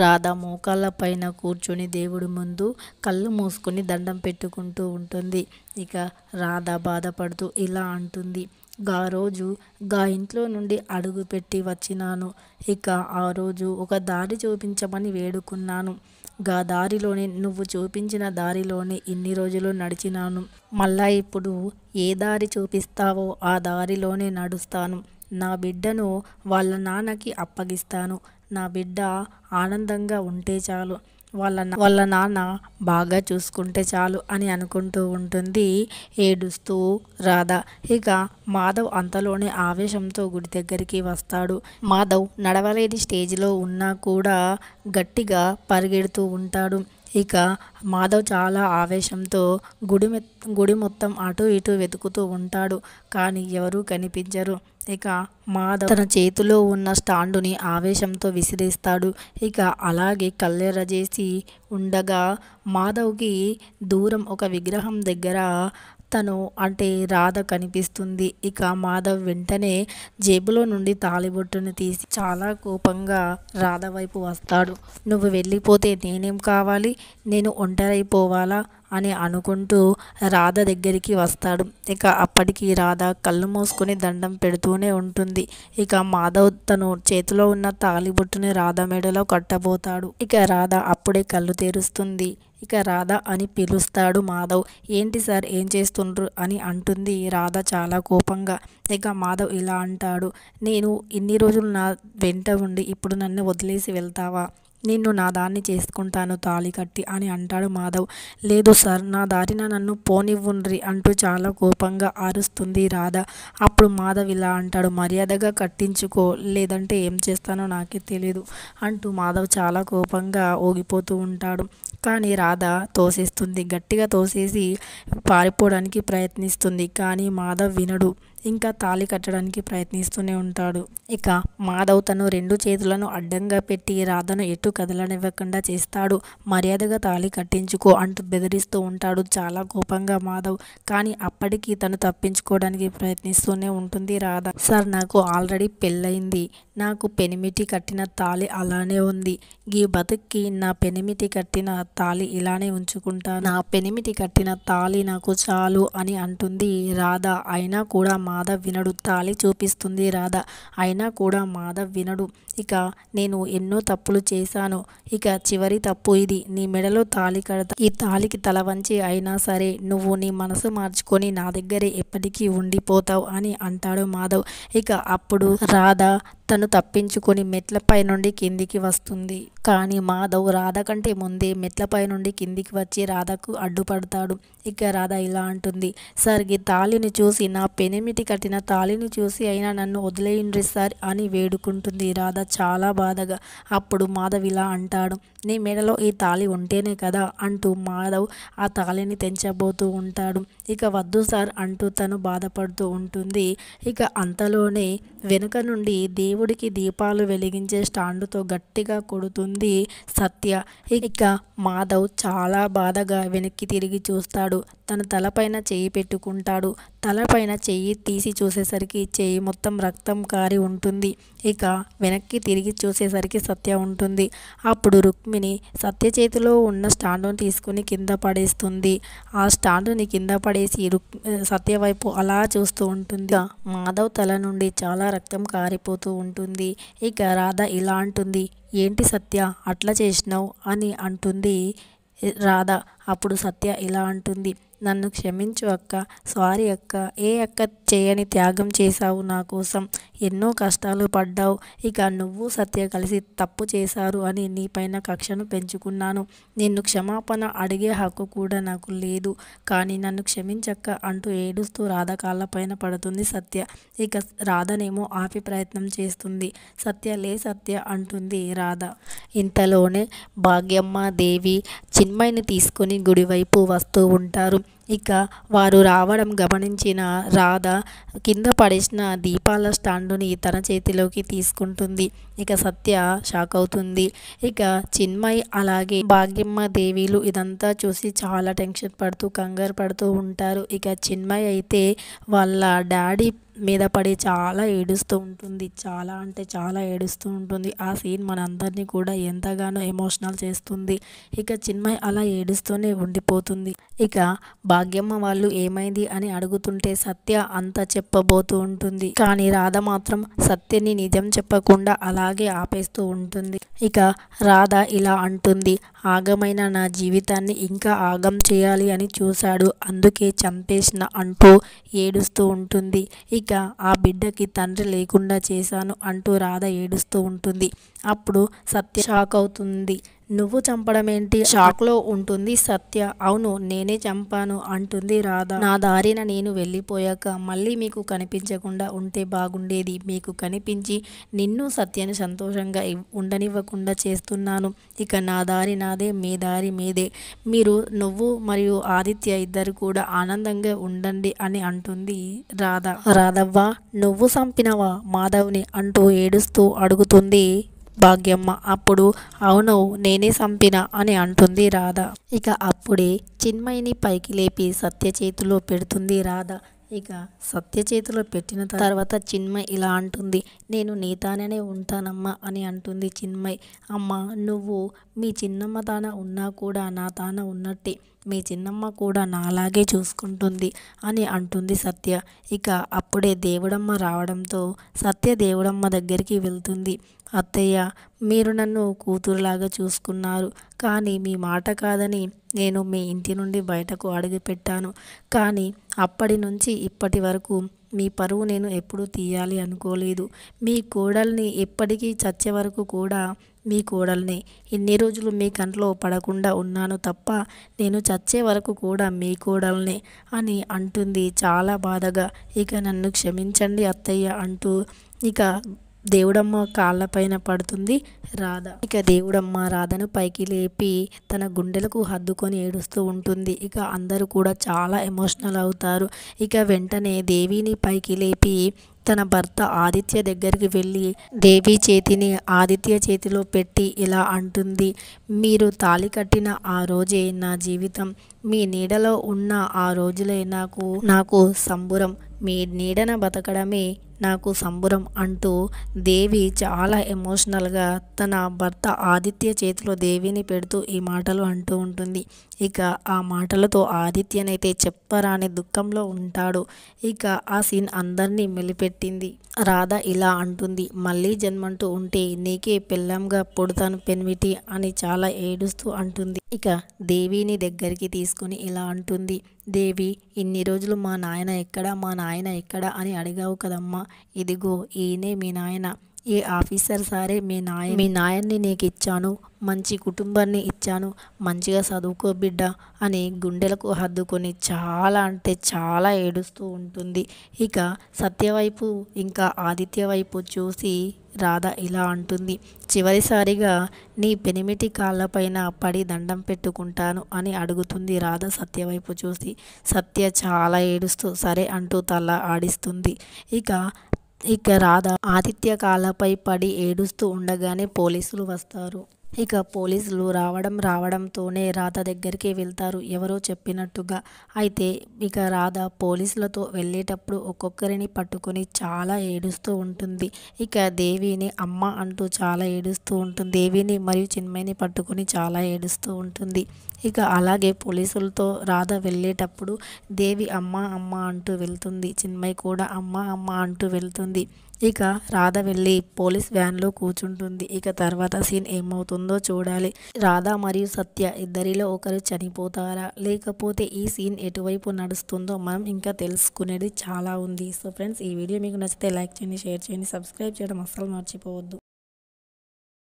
రాధ మోకాళ్ళ పైన కూర్చొని దేవుడి ముందు కళ్ళు మూసుకొని దండం పెట్టుకుంటూ ఉంటుంది ఇక రాధ బాధపడుతూ ఇలా అంటుంది గా రోజు గా ఇంట్లో నుండి అడుగు పెట్టి వచ్చినాను ఇక ఆ రోజు ఒక దారి చూపించమని వేడుకున్నాను గా దారిలోనే నువ్వు చూపించిన దారిలోనే ఇన్ని రోజులు నడిచినాను మళ్ళా ఇప్పుడు ఏ దారి చూపిస్తావో ఆ దారిలోనే నడుస్తాను నా బిడ్డను వాళ్ళ నాన్నకి అప్పగిస్తాను నా బిడ్డ ఆనందంగా ఉంటే చాలు వాళ్ళ వాళ్ళ నాన్న బాగా చూసుకుంటే చాలు అని అనుకుంటూ ఉంటుంది ఏడుస్తూ రాధ ఇక మాధవ్ అంతలోనే ఆవేశంతో గుడి దగ్గరికి వస్తాడు మాధవ్ నడవలేని స్టేజ్లో ఉన్నా కూడా గట్టిగా పరిగెడుతూ ఉంటాడు ఇక మాధవ్ చాలా ఆవేశంతో గుడి గుడి మొత్తం అటు ఇటు వెతుకుతూ ఉంటాడు కానీ ఎవరూ కనిపించరు ఇక మాధవ్ తన చేతిలో ఉన్న స్టాండుని ఆవేశంతో విసిరేస్తాడు ఇక అలాగే కళ్ళెరజేసి ఉండగా మాధవ్కి దూరం ఒక విగ్రహం దగ్గర తను అంటే రాధ కనిపిస్తుంది ఇక మాధవ్ వెంటనే జేబులో నుండి తాలిబొట్టును తీసి చాలా కోపంగా రాధ వైపు వస్తాడు నువ్వు వెళ్ళిపోతే నేనేం కావాలి నేను ఒంటరైపోవాలా అని అనుకుంటూ రాధ దగ్గరికి వస్తాడు ఇక అప్పటికి రాధ కళ్ళు మూసుకుని దండం పెడుతూనే ఉంటుంది ఇక మాధవ్ తను చేతిలో ఉన్న తాలిబొట్టుని రాధ మెడలో కట్టబోతాడు ఇక రాధ అప్పుడే కళ్ళు తెరుస్తుంది ఇక రాధ అని పిలుస్తాడు మాధవ్ ఏంటి సార్ ఏం చేస్తుండ్రు అని అంటుంది రాధ చాలా కోపంగా ఇక మాధవ్ ఇలా అంటాడు నేను ఇన్ని రోజులు నా వెంట ఉండి ఇప్పుడు నన్ను వదిలేసి వెళ్తావా నిన్ను నా దాన్ని చేసుకుంటాను తాళి కట్టి అని అంటాడు మాధవ్ లేదు సార్ నా దారిన నన్ను పోనివ్వుండ్రి అంటూ చాలా కోపంగా ఆరుస్తుంది రాధ అప్పుడు మాధవ్ ఇలా అంటాడు మర్యాదగా కట్టించుకో లేదంటే ఏం చేస్తానో నాకే తెలియదు అంటూ మాధవ్ చాలా కోపంగా ఓగిపోతూ ఉంటాడు కానీ రాధ తోసేస్తుంది గట్టిగా తోసేసి పారిపోవడానికి ప్రయత్నిస్తుంది కానీ మాధవ్ వినడు ఇంకా తాళి కట్టడానికి ప్రయత్నిస్తూనే ఉంటాడు ఇక మాధవ్ తను రెండు చేతులను అడ్డంగా పెట్టి రాధను ఎటు కదలనివ్వకుండా చేస్తాడు మర్యాదగా తాళి కట్టించుకో అంటూ బెదిరిస్తూ ఉంటాడు చాలా కోపంగా మాధవ్ కానీ అప్పటికి తను తప్పించుకోవడానికి ప్రయత్నిస్తూనే ఉంటుంది రాధ సార్ నాకు ఆల్రెడీ పెళ్ళయింది నాకు పెనిమిటి కట్టిన తాళి అలానే ఉంది ఈ బతుక్కి నా పెనిమిటి కట్టిన తాళి ఇలానే ఉంచుకుంటా నా పెనిమిటి కట్టిన తాళి నాకు చాలు అని అంటుంది రాధ అయినా కూడా మాధవ్ వినడు తాళి చూపిస్తుంది రాధ అయినా కూడా మాధవ్ వినడు ఇక నేను ఎన్నో తప్పులు చేశాను ఇక చివరి తప్పు ఇది నీ మెడలో తాళి కడతా ఈ తాళికి తల వంచి అయినా సరే నువ్వు నీ మనసు మార్చుకొని నా దగ్గరే ఎప్పటికీ ఉండిపోతావు అని అంటాడు మాధవ్ ఇక అప్పుడు రాధ తను తప్పించుకొని మెట్లపై నుండి కిందికి వస్తుంది కానీ మాధవ్ రాధ కంటే ముందే మెట్లపై నుండి కిందికి వచ్చి రాధకు అడ్డుపడతాడు ఇక రాధ ఇలా అంటుంది ఈ తాళిని చూసి నా పెనిమిటి కట్టిన తాళిని చూసి అయినా నన్ను వదిలేయండి సార్ అని వేడుకుంటుంది రాధ చాలా బాధగా అప్పుడు మాధవ్ ఇలా అంటాడు నీ మెడలో ఈ తాళి ఉంటేనే కదా అంటూ మాధవ్ ఆ తాళిని తెంచబోతూ ఉంటాడు ఇక వద్దు సార్ అంటూ తను బాధపడుతూ ఉంటుంది ఇక అంతలోనే వెనుక నుండి దేవుడు దేవుడికి దీపాలు వెలిగించే స్టాండుతో గట్టిగా కొడుతుంది సత్య ఇక మాధవ్ చాలా బాధగా వెనక్కి తిరిగి చూస్తాడు తన తలపైన చేయి పెట్టుకుంటాడు తలపైన చెయ్యి తీసి చూసేసరికి చేయి మొత్తం రక్తం కారి ఉంటుంది ఇక వెనక్కి తిరిగి చూసేసరికి సత్య ఉంటుంది అప్పుడు రుక్మిణి సత్య చేతిలో ఉన్న స్టాండును తీసుకుని కింద పడేస్తుంది ఆ స్టాండుని కింద పడేసి రుక్ సత్య వైపు అలా చూస్తూ ఉంటుంది మాధవ్ తల నుండి చాలా రక్తం కారిపోతూ ఉంటుంది ఇక రాధ ఇలా అంటుంది ఏంటి సత్య అట్లా చేసినావు అని అంటుంది రాధ అప్పుడు సత్య ఇలా అంటుంది నన్ను క్షమించు అక్క సారీ అక్క ఏ అక్క చేయని త్యాగం చేశావు నా కోసం ఎన్నో కష్టాలు పడ్డావు ఇక నువ్వు సత్య కలిసి తప్పు చేశారు అని నీపైన కక్షను పెంచుకున్నాను నిన్ను క్షమాపణ అడిగే హక్కు కూడా నాకు లేదు కానీ నన్ను క్షమించక్క అంటూ ఏడుస్తూ రాధ కాళ్ళపైన పడుతుంది సత్య ఇక రాధనేమో ఆపి ప్రయత్నం చేస్తుంది సత్య లే సత్య అంటుంది రాధ ఇంతలోనే భాగ్యమ్మ దేవి చిన్మయిని తీసుకొని గుడివైపు వస్తూ ఉంటారు ఇక వారు రావడం గమనించిన రాధ కింద పడేసిన దీపాల స్టాండుని తన చేతిలోకి తీసుకుంటుంది ఇక సత్య షాక్ అవుతుంది ఇక చిన్మయ్ అలాగే భాగ్యమ్మ దేవీలు ఇదంతా చూసి చాలా టెన్షన్ పడుతూ కంగారు పడుతూ ఉంటారు ఇక చిన్మయ్ అయితే వాళ్ళ డాడీ మీద పడి చాలా ఏడుస్తూ ఉంటుంది చాలా అంటే చాలా ఏడుస్తూ ఉంటుంది ఆ సీన్ మనందరినీ కూడా ఎంతగానో ఎమోషనల్ చేస్తుంది ఇక చిన్మయ్ అలా ఏడుస్తూనే ఉండిపోతుంది ఇక బా భాగ్యమ్మ వాళ్ళు ఏమైంది అని అడుగుతుంటే సత్య అంత చెప్పబోతూ ఉంటుంది కానీ రాధ మాత్రం సత్యని నిజం చెప్పకుండా అలాగే ఆపేస్తూ ఉంటుంది ఇక రాధ ఇలా అంటుంది ఆగమైన నా జీవితాన్ని ఇంకా ఆగం చేయాలి అని చూశాడు అందుకే చంపేసిన అంటూ ఏడుస్తూ ఉంటుంది ఇక ఆ బిడ్డకి తండ్రి లేకుండా చేశాను అంటూ రాధ ఏడుస్తూ ఉంటుంది అప్పుడు సత్య షాక్ అవుతుంది నువ్వు చంపడం ఏంటి షాక్లో ఉంటుంది సత్య అవును నేనే చంపాను అంటుంది రాధ నా దారిన నేను వెళ్ళిపోయాక మళ్ళీ మీకు కనిపించకుండా ఉంటే బాగుండేది మీకు కనిపించి నిన్ను సత్యను సంతోషంగా ఉండనివ్వకుండా చేస్తున్నాను ఇక నా దారి నాదే మీ దారి మీదే మీరు నువ్వు మరియు ఆదిత్య ఇద్దరు కూడా ఆనందంగా ఉండండి అని అంటుంది రాధ రాధవ్వ నువ్వు చంపినవా మాధవ్ని అంటూ ఏడుస్తూ అడుగుతుంది భాగ్యమ్మ అప్పుడు అవును నేనే చంపిన అని అంటుంది రాధ ఇక అప్పుడే చిన్మయిని పైకి లేపి సత్య చేతిలో పెడుతుంది రాధ ఇక సత్య చేతిలో పెట్టిన తర్వాత చిన్మయ్ ఇలా అంటుంది నేను నీతాననే ఉంటానమ్మా అని అంటుంది చిన్మయ్ అమ్మ నువ్వు మీ చిన్నమ్మ తాన ఉన్నా కూడా నా తాన ఉన్నట్టే మీ చిన్నమ్మ కూడా నాలాగే చూసుకుంటుంది అని అంటుంది సత్య ఇక అప్పుడే దేవుడమ్మ రావడంతో సత్య దేవుడమ్మ దగ్గరికి వెళ్తుంది అత్తయ్య మీరు నన్ను కూతురులాగా చూసుకున్నారు కానీ మీ మాట కాదని నేను మీ ఇంటి నుండి బయటకు అడుగుపెట్టాను కానీ అప్పటి నుంచి ఇప్పటి వరకు మీ పరువు నేను ఎప్పుడు తీయాలి అనుకోలేదు మీ కోడల్ని ఎప్పటికీ చచ్చే వరకు కూడా మీ కోడల్ని ఇన్ని రోజులు మీ కంట్లో పడకుండా ఉన్నాను తప్ప నేను చచ్చే వరకు కూడా మీ కోడల్ని అని అంటుంది చాలా బాధగా ఇక నన్ను క్షమించండి అత్తయ్య అంటూ ఇక దేవుడమ్మ కాళ్ళపైన పడుతుంది రాధ ఇక దేవుడమ్మ రాధను పైకి లేపి తన గుండెలకు హద్దుకొని ఏడుస్తూ ఉంటుంది ఇక అందరూ కూడా చాలా ఎమోషనల్ అవుతారు ఇక వెంటనే దేవిని పైకి లేపి తన భర్త ఆదిత్య దగ్గరికి వెళ్ళి దేవి చేతిని ఆదిత్య చేతిలో పెట్టి ఇలా అంటుంది మీరు తాలి కట్టిన ఆ రోజే నా జీవితం మీ నీడలో ఉన్న ఆ రోజులే నాకు నాకు సంబురం మీ నీడన బతకడమే నాకు సంబురం అంటూ దేవి చాలా ఎమోషనల్గా తన భర్త ఆదిత్య చేతిలో దేవిని పెడుతూ ఈ మాటలు అంటూ ఉంటుంది ఇక ఆ మాటలతో ఆదిత్యనైతే చెప్పరాని దుఃఖంలో ఉంటాడు ఇక ఆ సీన్ అందరినీ మెలిపెట్టింది రాధ ఇలా అంటుంది మళ్ళీ జన్మంటూ ఉంటే నీకే పెళ్ళంగా పుడతాను పెన్విటి అని చాలా ఏడుస్తూ అంటుంది ఇక దేవిని దగ్గరికి తీసుకుని ఇలా అంటుంది దేవి ఇన్ని రోజులు మా నాయన ఎక్కడ మా నాయన నాయన ఎక్కడ అని అడిగావు కదమ్మా ఇదిగో ఈయనే మీ నాయన ఏ ఆఫీసర్ సారే మీ నాయ మీ నాయన్ని నీకు ఇచ్చాను మంచి కుటుంబాన్ని ఇచ్చాను మంచిగా చదువుకో బిడ్డ అని గుండెలకు హద్దుకొని చాలా అంటే చాలా ఏడుస్తూ ఉంటుంది ఇక సత్యవైపు ఇంకా ఆదిత్య వైపు చూసి రాధ ఇలా అంటుంది చివరిసారిగా నీ పెనిమిటి కాళ్ళపైన పడి దండం పెట్టుకుంటాను అని అడుగుతుంది రాధ సత్య వైపు చూసి సత్య చాలా ఏడుస్తూ సరే అంటూ తల ఆడిస్తుంది ఇక ఇక రాధ ఆతిథ్య కాళ్ళపై పడి ఏడుస్తూ ఉండగానే పోలీసులు వస్తారు ఇక పోలీసులు రావడం రావడంతోనే రాధ దగ్గరికి వెళ్తారు ఎవరో చెప్పినట్టుగా అయితే ఇక రాధ పోలీసులతో వెళ్ళేటప్పుడు ఒక్కొక్కరిని పట్టుకొని చాలా ఏడుస్తూ ఉంటుంది ఇక దేవిని అమ్మ అంటూ చాలా ఏడుస్తూ ఉంటుంది దేవిని మరియు చిన్మయిని పట్టుకొని చాలా ఏడుస్తూ ఉంటుంది ఇక అలాగే పోలీసులతో రాధ వెళ్ళేటప్పుడు దేవి అమ్మ అమ్మ అంటూ వెళ్తుంది చిన్మయి కూడా అమ్మ అమ్మ అంటూ వెళ్తుంది ఇక రాధ వెళ్ళి పోలీస్ వ్యాన్లో కూర్చుంటుంది ఇక తర్వాత సీన్ ఏమవుతుందో చూడాలి రాధ మరియు సత్య ఇద్దరిలో ఒకరు చనిపోతారా లేకపోతే ఈ సీన్ ఎటువైపు నడుస్తుందో మనం ఇంకా తెలుసుకునేది చాలా ఉంది సో ఫ్రెండ్స్ ఈ వీడియో మీకు నచ్చితే లైక్ చేయండి షేర్ చేయండి సబ్స్క్రైబ్ చేయడం అస్సలు మర్చిపోవద్దు